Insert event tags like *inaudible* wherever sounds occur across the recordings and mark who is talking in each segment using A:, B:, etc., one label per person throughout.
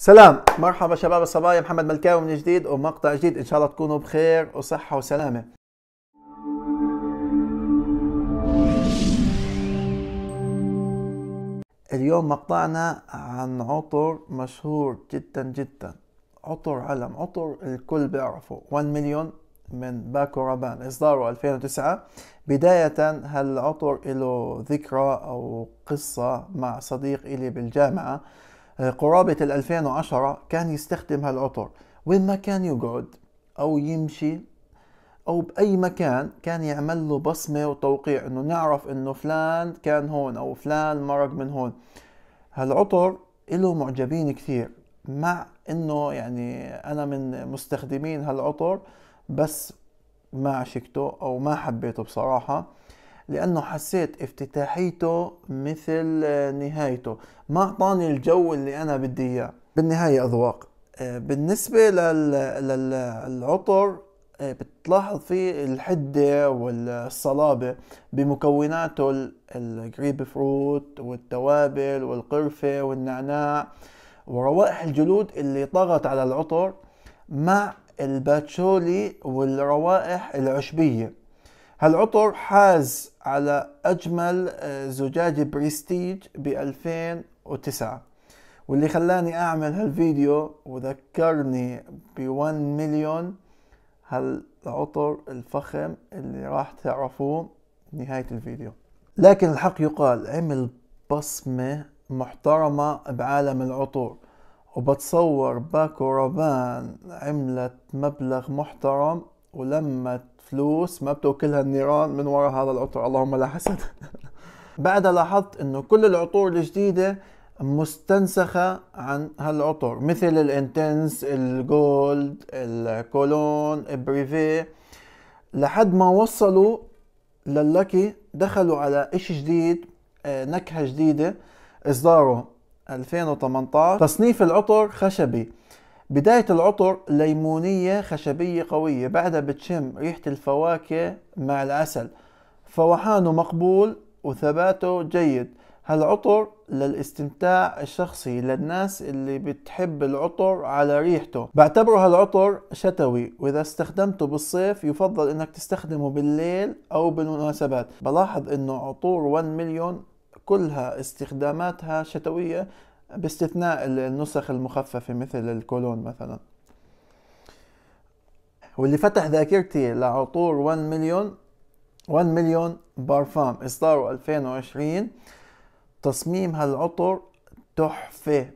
A: سلام مرحبا شباب الصبايا محمد ملكاوي من جديد ومقطع جديد ان شاء الله تكونوا بخير وصحه وسلامه اليوم مقطعنا عن عطر مشهور جدا جدا عطر علم عطر الكل بيعرفه 1 مليون من باكو رابان إصداره 2009 بداية هالعطر له ذكرى أو قصة مع صديق إلي بالجامعة قرابة ال 2010 كان يستخدم هالعطر وين ما كان يقعد أو يمشي أو بأي مكان كان يعمل له بصمة وتوقيع إنه نعرف إنه فلان كان هون أو فلان مرق من هون هالعطر له معجبين كثير مع إنه يعني أنا من مستخدمين هالعطر بس ما عشقته أو ما حبيته بصراحة لأنه حسيت افتتاحيته مثل آه، نهايته ما أعطاني الجو اللي أنا بدي إياه بالنهاية أذواق آه، بالنسبة للعطر آه، بتلاحظ فيه الحدة والصلابة بمكوناته الجريب فروت والتوابل والقرفة والنعناع وروائح الجلود اللي طغت على العطر مع الباتشولي والروائح العشبية هالعطر حاز على أجمل آه، زجاجة بريستيج ب 2009 واللي خلاني أعمل هالفيديو وذكرني ب 1 مليون هالعطر الفخم اللي راح تعرفوه نهاية الفيديو لكن الحق يقال عمل بصمة محترمة بعالم العطور وبتصور باكو رابان عملت مبلغ محترم ولما فلوس ما بتوكلها النيران من وراء هذا العطر اللهم لا حسد *laughs* بعد لاحظت انه كل العطور الجديده مستنسخة عن هالعطر مثل الانتنس الجولد الكولون البريفي لحد ما وصلوا للكي دخلوا على اشي جديد آه، نكهة جديدة اصداره 2018 تصنيف العطر خشبي بداية العطر ليمونية خشبية قوية بعدها بتشم ريحة الفواكه مع العسل فوحانه مقبول وثباته جيد هالعطر للاستمتاع الشخصي للناس اللي بتحب العطر على ريحته بعتبره هالعطر شتوي واذا استخدمته بالصيف يفضل انك تستخدمه بالليل او بالمناسبات بلاحظ انه عطور 1 مليون كلها استخداماتها شتوية باستثناء النسخ المخففة مثل الكولون مثلا واللي فتح ذاكرتي لعطور 1 مليون 1 مليون بارفام إصداره 2020 تصميم هالعطر تحفة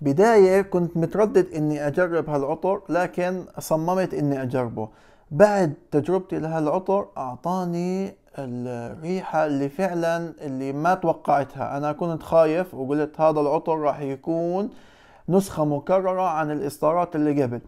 A: بداية كنت متردد إني أجرب هالعطر لكن صممت إني أجربه بعد تجربتي لهالعطر أعطاني الريحة اللي فعلا اللي ما توقعتها أنا كنت خايف وقلت هذا العطر راح يكون نسخة مكررة عن الإصدارات اللي قبل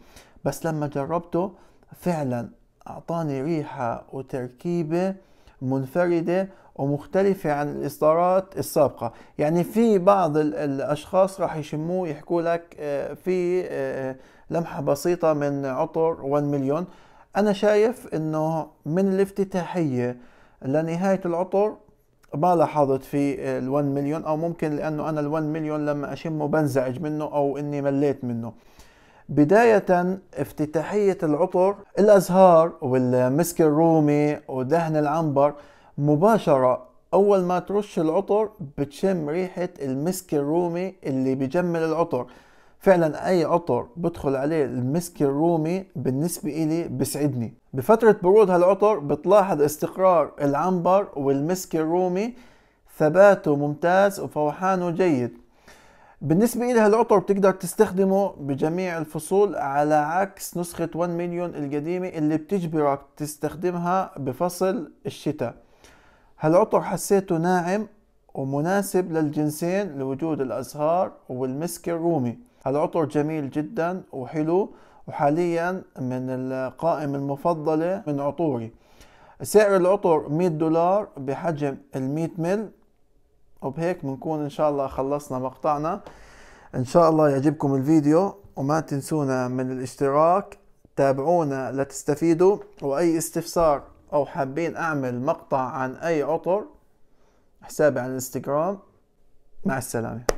A: بس لما جربته فعلا أعطاني ريحة وتركيبة منفردة ومختلفة عن الإصدارات السابقة يعني في بعض الأشخاص راح يشموه يحكوا لك آه، في آه، لمحة بسيطة من عطر 1 مليون أنا شايف أنه من الافتتاحية لنهاية العطر ما لاحظت في ال1 مليون او ممكن لانه انا ال1 مليون لما اشمه بنزعج منه او اني مليت منه بداية افتتاحية العطر الازهار والمسك الرومي ودهن العنبر مباشرة اول ما ترش العطر بتشم ريحة المسك الرومي اللي بجمل العطر فعلا اي عطر بدخل عليه المسك الرومي بالنسبة الي بسعدني بفترة برود هالعطر بتلاحظ استقرار العنبر والمسك الرومي ثباته ممتاز وفوحانه جيد بالنسبة إلي هالعطر بتقدر تستخدمه بجميع الفصول على عكس نسخة 1 مليون القديمة اللي بتجبرك تستخدمها بفصل الشتاء هالعطر حسيته ناعم ومناسب للجنسين لوجود الأزهار والمسك الرومي هذا عطر جميل جدا وحلو وحاليا من القائمة المفضلة من عطوري سعر العطر 100 دولار بحجم ال 100 مل وبهيك بنكون ان شاء الله خلصنا مقطعنا ان شاء الله يعجبكم الفيديو وما تنسونا من الاشتراك تابعونا لتستفيدوا واي استفسار او حابين اعمل مقطع عن اي عطر حسابي على الانستغرام مع السلامه